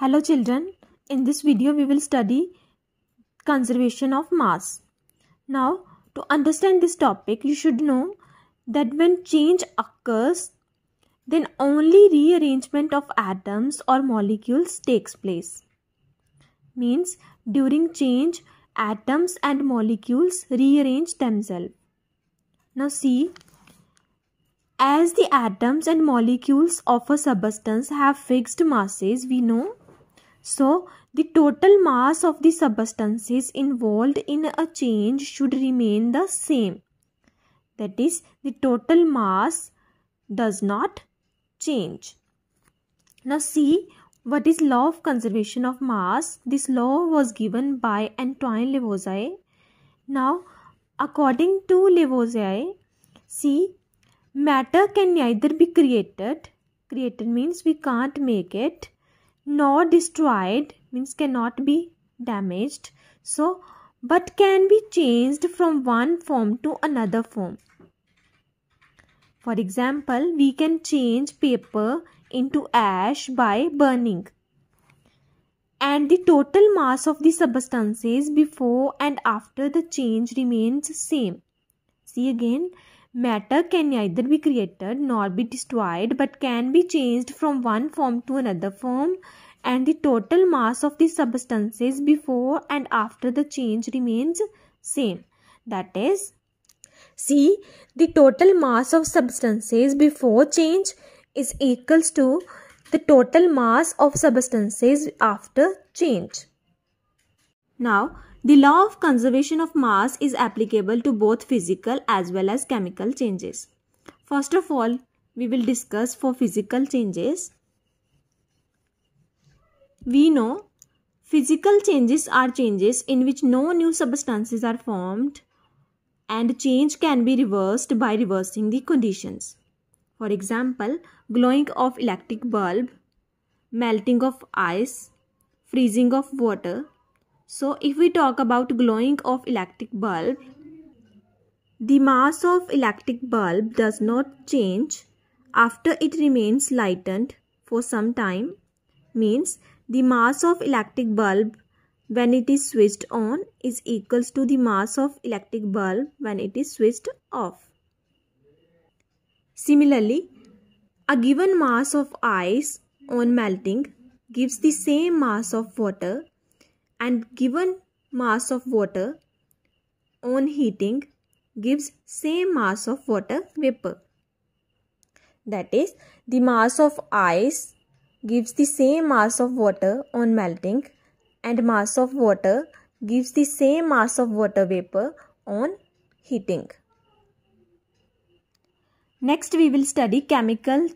Hello children, in this video we will study conservation of mass. Now to understand this topic you should know that when change occurs then only rearrangement of atoms or molecules takes place. Means during change atoms and molecules rearrange themselves. Now see as the atoms and molecules of a substance have fixed masses we know so, the total mass of the substances involved in a change should remain the same. That is, the total mass does not change. Now see what is law of conservation of mass. This law was given by Antoine Lavoisier. Now according to Lavoisier, see matter can neither be created. Created means we can't make it nor destroyed means cannot be damaged so but can be changed from one form to another form for example we can change paper into ash by burning and the total mass of the substances before and after the change remains same see again Matter can neither be created nor be destroyed but can be changed from one form to another form and the total mass of the substances before and after the change remains same. That is, see the total mass of substances before change is equals to the total mass of substances after change. Now the law of conservation of mass is applicable to both physical as well as chemical changes. First of all, we will discuss for physical changes. We know physical changes are changes in which no new substances are formed and change can be reversed by reversing the conditions. For example, glowing of electric bulb, melting of ice, freezing of water, so if we talk about glowing of electric bulb, the mass of electric bulb does not change after it remains lightened for some time means the mass of electric bulb when it is switched on is equals to the mass of electric bulb when it is switched off. Similarly, a given mass of ice on melting gives the same mass of water and given mass of water on heating gives same mass of water vapor. That is, the mass of ice gives the same mass of water on melting and mass of water gives the same mass of water vapor on heating. Next we will study chemical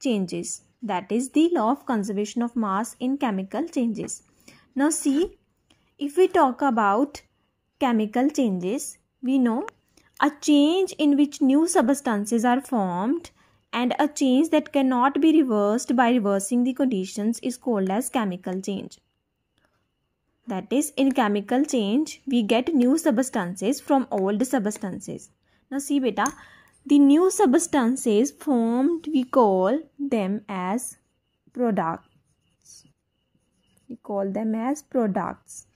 changes that is the law of conservation of mass in chemical changes. Now see if we talk about chemical changes, we know a change in which new substances are formed and a change that cannot be reversed by reversing the conditions is called as chemical change. That is, in chemical change, we get new substances from old substances. Now see beta, the new substances formed, we call them as products. We call them as products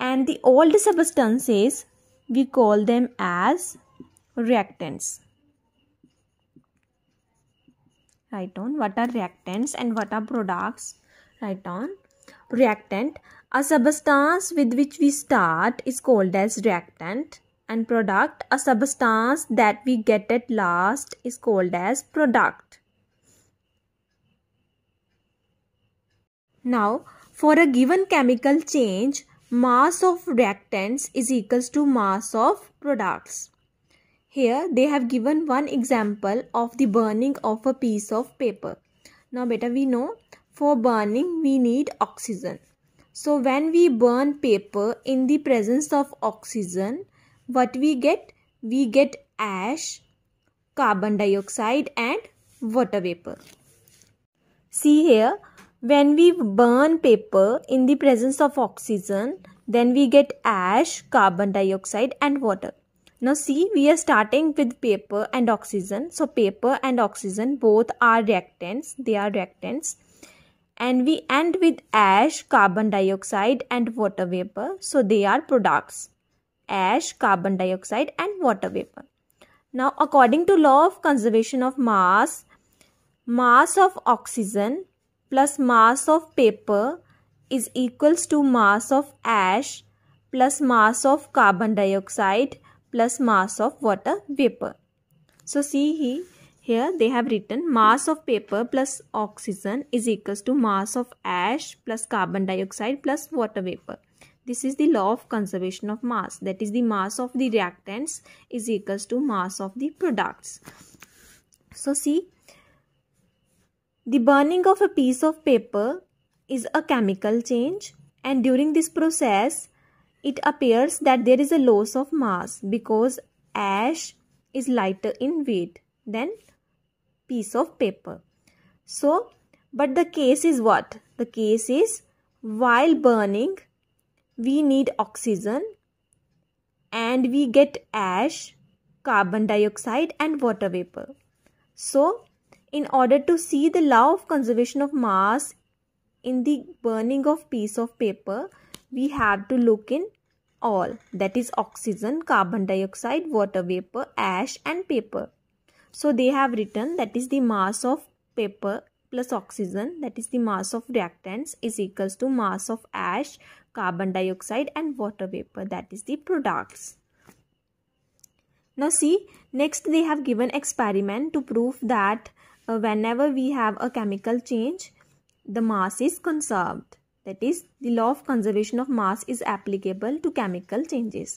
and the old substances we call them as reactants write on what are reactants and what are products write on reactant a substance with which we start is called as reactant and product a substance that we get at last is called as product now for a given chemical change mass of reactants is equals to mass of products. Here they have given one example of the burning of a piece of paper. Now better we know for burning we need oxygen. So when we burn paper in the presence of oxygen what we get? We get ash, carbon dioxide and water vapor. See here when we burn paper in the presence of oxygen then we get ash carbon dioxide and water now see we are starting with paper and oxygen so paper and oxygen both are reactants they are reactants and we end with ash carbon dioxide and water vapor so they are products ash carbon dioxide and water vapor now according to law of conservation of mass mass of oxygen plus mass of paper is equals to mass of ash plus mass of carbon dioxide plus mass of water vapor. So see here they have written mass of paper plus oxygen is equals to mass of ash plus carbon dioxide plus water vapor. This is the law of conservation of mass that is the mass of the reactants is equals to mass of the products. So see the burning of a piece of paper is a chemical change and during this process it appears that there is a loss of mass because ash is lighter in weight than piece of paper. So, but the case is what? The case is while burning we need oxygen and we get ash, carbon dioxide and water vapor. So, in order to see the law of conservation of mass in the burning of piece of paper we have to look in all that is oxygen carbon dioxide water vapor ash and paper so they have written that is the mass of paper plus oxygen that is the mass of reactants is equals to mass of ash carbon dioxide and water vapor that is the products now see next they have given experiment to prove that uh, whenever we have a chemical change the mass is conserved that is the law of conservation of mass is applicable to chemical changes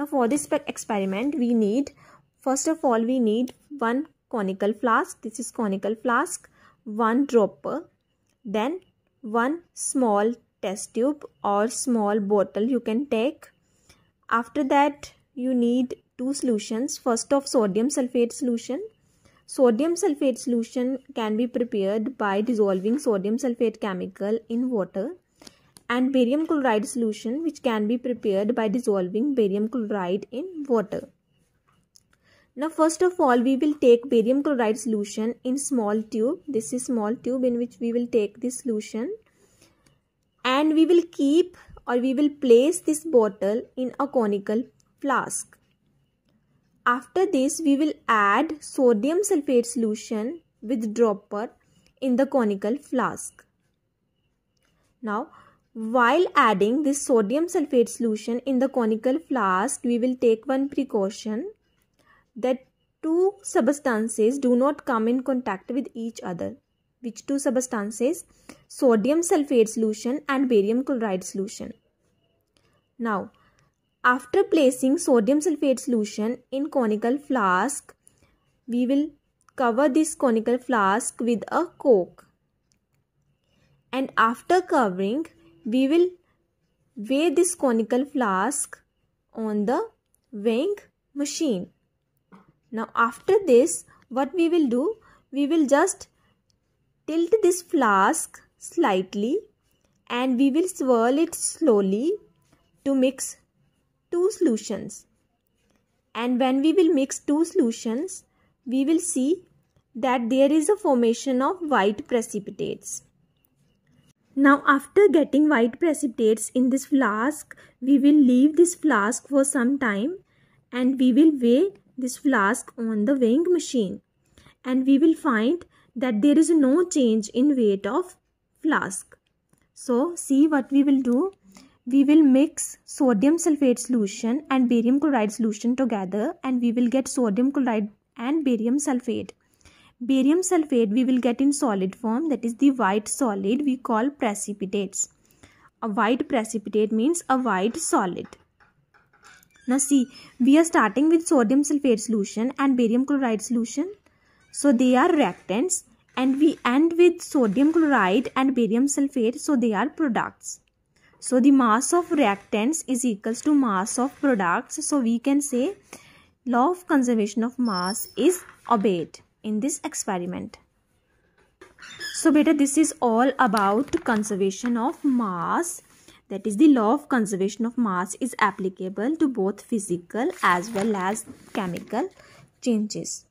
now for this experiment we need first of all we need one conical flask this is conical flask one dropper then one small test tube or small bottle you can take after that you need two solutions first of sodium sulfate solution Sodium sulfate solution can be prepared by dissolving sodium sulfate chemical in water and barium chloride solution which can be prepared by dissolving barium chloride in water. Now first of all we will take barium chloride solution in small tube. This is small tube in which we will take this solution and we will keep or we will place this bottle in a conical flask. After this, we will add sodium sulfate solution with dropper in the conical flask. Now, while adding this sodium sulfate solution in the conical flask, we will take one precaution that two substances do not come in contact with each other. Which two substances? Sodium sulfate solution and barium chloride solution. Now, after placing sodium sulfate solution in conical flask, we will cover this conical flask with a cork. And after covering, we will weigh this conical flask on the weighing machine. Now after this, what we will do? We will just tilt this flask slightly and we will swirl it slowly to mix two solutions and when we will mix two solutions we will see that there is a formation of white precipitates. Now after getting white precipitates in this flask, we will leave this flask for some time and we will weigh this flask on the weighing machine and we will find that there is no change in weight of flask. So see what we will do we will mix sodium sulfate solution and barium chloride solution together and we will get sodium chloride and barium sulfate. Barium sulfate we will get in solid form that is the white solid we call precipitates. A white precipitate means a white solid. Now see we are starting with sodium sulfate solution and barium chloride solution. So they are reactants and we end with sodium chloride and barium sulfate so they are products so the mass of reactants is equals to mass of products so we can say law of conservation of mass is obeyed in this experiment so beta this is all about conservation of mass that is the law of conservation of mass is applicable to both physical as well as chemical changes